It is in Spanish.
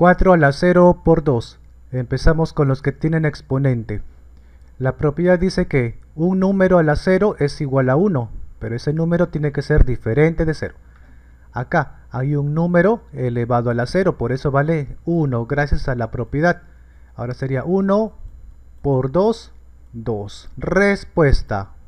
4 a la 0 por 2. Empezamos con los que tienen exponente. La propiedad dice que un número a la 0 es igual a 1, pero ese número tiene que ser diferente de 0. Acá hay un número elevado a la 0, por eso vale 1 gracias a la propiedad. Ahora sería 1 por 2, 2. Respuesta